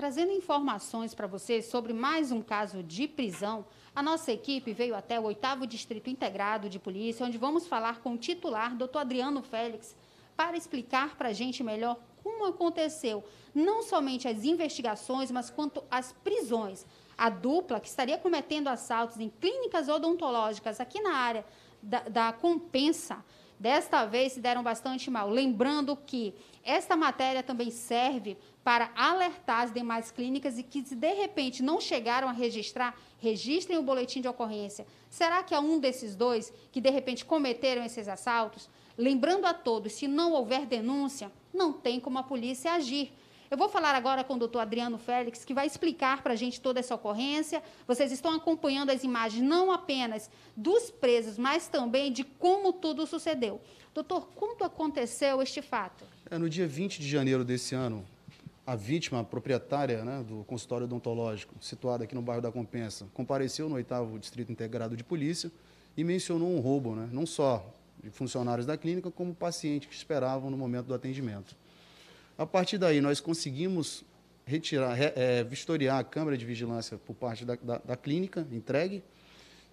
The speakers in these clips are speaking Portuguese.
Trazendo informações para vocês sobre mais um caso de prisão, a nossa equipe veio até o 8 Distrito Integrado de Polícia, onde vamos falar com o titular, doutor Adriano Félix, para explicar para a gente melhor como aconteceu não somente as investigações, mas quanto às prisões. A dupla que estaria cometendo assaltos em clínicas odontológicas aqui na área da, da Compensa Desta vez se deram bastante mal. Lembrando que esta matéria também serve para alertar as demais clínicas e que, se de repente não chegaram a registrar, registrem o boletim de ocorrência. Será que há é um desses dois que, de repente, cometeram esses assaltos? Lembrando a todos, se não houver denúncia, não tem como a polícia agir. Eu vou falar agora com o doutor Adriano Félix, que vai explicar para a gente toda essa ocorrência. Vocês estão acompanhando as imagens não apenas dos presos, mas também de como tudo sucedeu. Doutor, quando aconteceu este fato? É, no dia 20 de janeiro desse ano, a vítima, a proprietária né, do consultório odontológico, situado aqui no bairro da Compensa, compareceu no 8 Distrito Integrado de Polícia e mencionou um roubo, né, não só de funcionários da clínica, como pacientes que esperavam no momento do atendimento. A partir daí, nós conseguimos retirar, é, vistoriar a câmera de vigilância por parte da, da, da clínica entregue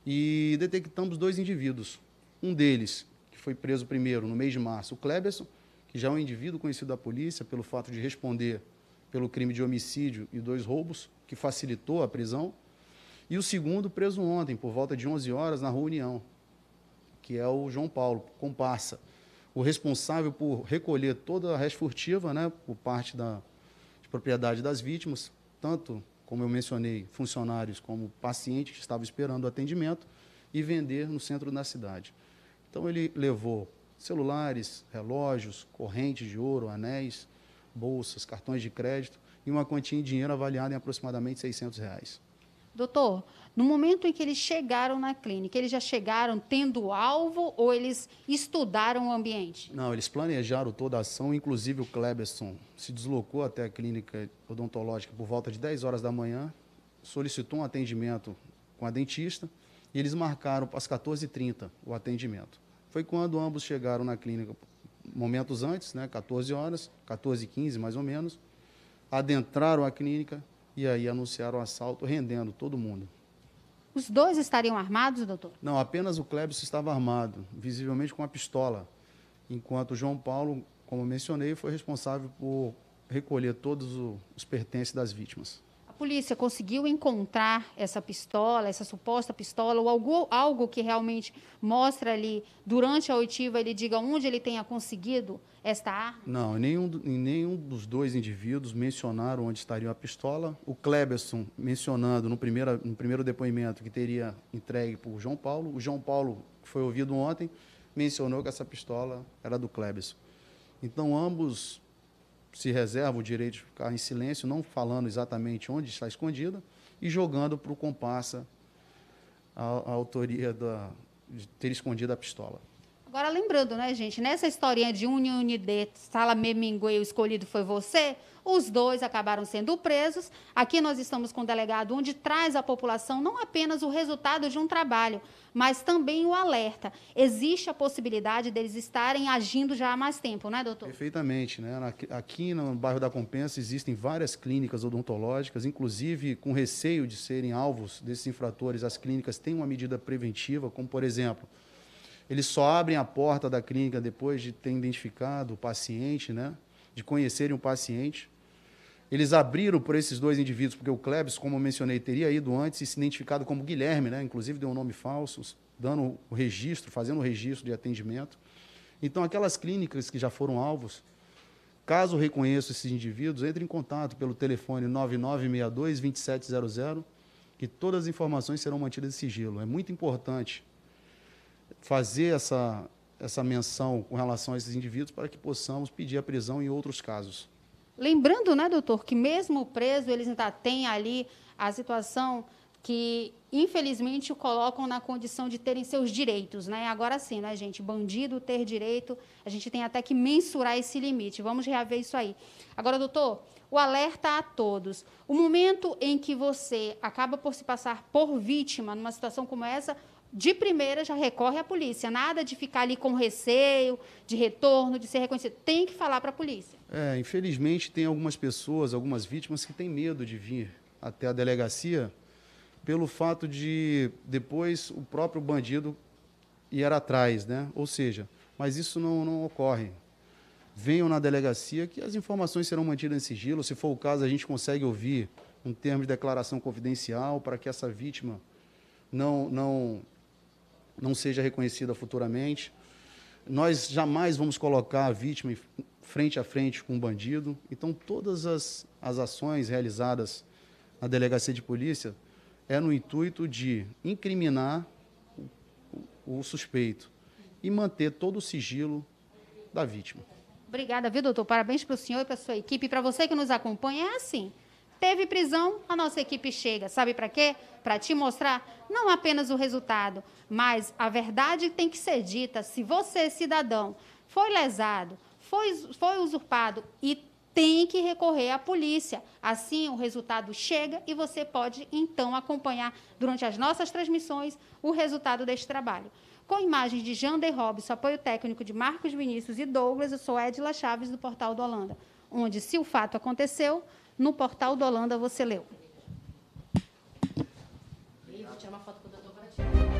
e detectamos dois indivíduos. Um deles, que foi preso primeiro no mês de março, o Kleberson, que já é um indivíduo conhecido da polícia pelo fato de responder pelo crime de homicídio e dois roubos, que facilitou a prisão. E o segundo, preso ontem, por volta de 11 horas, na Rua União, que é o João Paulo, comparsa o responsável por recolher toda a resta furtiva, né, por parte da propriedade das vítimas, tanto, como eu mencionei, funcionários como pacientes que estavam esperando o atendimento, e vender no centro da cidade. Então ele levou celulares, relógios, correntes de ouro, anéis, bolsas, cartões de crédito e uma quantia em dinheiro avaliada em aproximadamente 600 reais. Doutor, no momento em que eles chegaram na clínica, eles já chegaram tendo alvo ou eles estudaram o ambiente? Não, eles planejaram toda a ação, inclusive o Kleberson se deslocou até a clínica odontológica por volta de 10 horas da manhã, solicitou um atendimento com a dentista e eles marcaram para as 14h30 o atendimento. Foi quando ambos chegaram na clínica momentos antes, né, 14 horas, 14h15 mais ou menos, adentraram a clínica, e aí anunciaram o assalto, rendendo todo mundo. Os dois estariam armados, doutor? Não, apenas o Klebs estava armado, visivelmente com uma pistola, enquanto o João Paulo, como mencionei, foi responsável por recolher todos os pertences das vítimas polícia conseguiu encontrar essa pistola, essa suposta pistola, ou algo, algo que realmente mostra ali, durante a oitiva, ele diga onde ele tenha conseguido esta arma? Não, nenhum, nenhum dos dois indivíduos mencionaram onde estaria a pistola. O Kleberson mencionando no primeiro, no primeiro depoimento que teria entregue por João Paulo. O João Paulo, que foi ouvido ontem, mencionou que essa pistola era do Kleberson. Então, ambos se reserva o direito de ficar em silêncio, não falando exatamente onde está escondida, e jogando para o comparsa a, a autoria da, de ter escondido a pistola. Agora, lembrando, né, gente, nessa historinha de Uni Unidet, Sala Memingue, o escolhido foi você, os dois acabaram sendo presos. Aqui nós estamos com um delegado onde traz à população não apenas o resultado de um trabalho, mas também o alerta. Existe a possibilidade deles estarem agindo já há mais tempo, né, doutor? Perfeitamente. Né? Aqui no bairro da Compensa existem várias clínicas odontológicas, inclusive com receio de serem alvos desses infratores, as clínicas têm uma medida preventiva, como, por exemplo, eles só abrem a porta da clínica depois de ter identificado o paciente, né? de conhecerem o paciente. Eles abriram por esses dois indivíduos, porque o Klebs, como eu mencionei, teria ido antes e se identificado como Guilherme, né? inclusive deu um nome falso, dando o registro, fazendo o registro de atendimento. Então, aquelas clínicas que já foram alvos, caso reconheça esses indivíduos, entre em contato pelo telefone 9962-2700, que todas as informações serão mantidas em sigilo. É muito importante fazer essa, essa menção com relação a esses indivíduos para que possamos pedir a prisão em outros casos. Lembrando, né, doutor, que mesmo preso, eles ainda têm ali a situação que, infelizmente, o colocam na condição de terem seus direitos, né? Agora sim, né, gente? Bandido ter direito, a gente tem até que mensurar esse limite. Vamos reaver isso aí. Agora, doutor, o alerta a todos. O momento em que você acaba por se passar por vítima numa situação como essa, de primeira já recorre à polícia. Nada de ficar ali com receio, de retorno, de ser reconhecido. Tem que falar para a polícia. É, infelizmente tem algumas pessoas, algumas vítimas que têm medo de vir até a delegacia pelo fato de depois o próprio bandido ir atrás, né? Ou seja, mas isso não, não ocorre. Venham na delegacia que as informações serão mantidas em sigilo. Se for o caso, a gente consegue ouvir um termo de declaração confidencial para que essa vítima não, não não seja reconhecida futuramente. Nós jamais vamos colocar a vítima frente a frente com o um bandido. Então, todas as, as ações realizadas na delegacia de polícia é no intuito de incriminar o, o suspeito e manter todo o sigilo da vítima. Obrigada, viu, doutor? Parabéns para o senhor e para a sua equipe. Para você que nos acompanha, é assim. Teve prisão, a nossa equipe chega. Sabe para quê? Para te mostrar não apenas o resultado, mas a verdade tem que ser dita. Se você, cidadão, foi lesado, foi, foi usurpado e tem que recorrer à polícia. Assim, o resultado chega e você pode, então, acompanhar durante as nossas transmissões o resultado deste trabalho. Com imagens de Jander Robson, apoio técnico de Marcos Vinícius e Douglas, eu sou Edila Chaves, do Portal do Holanda, onde, se o fato aconteceu, no portal do Holanda você leu. uma foto com o doutor para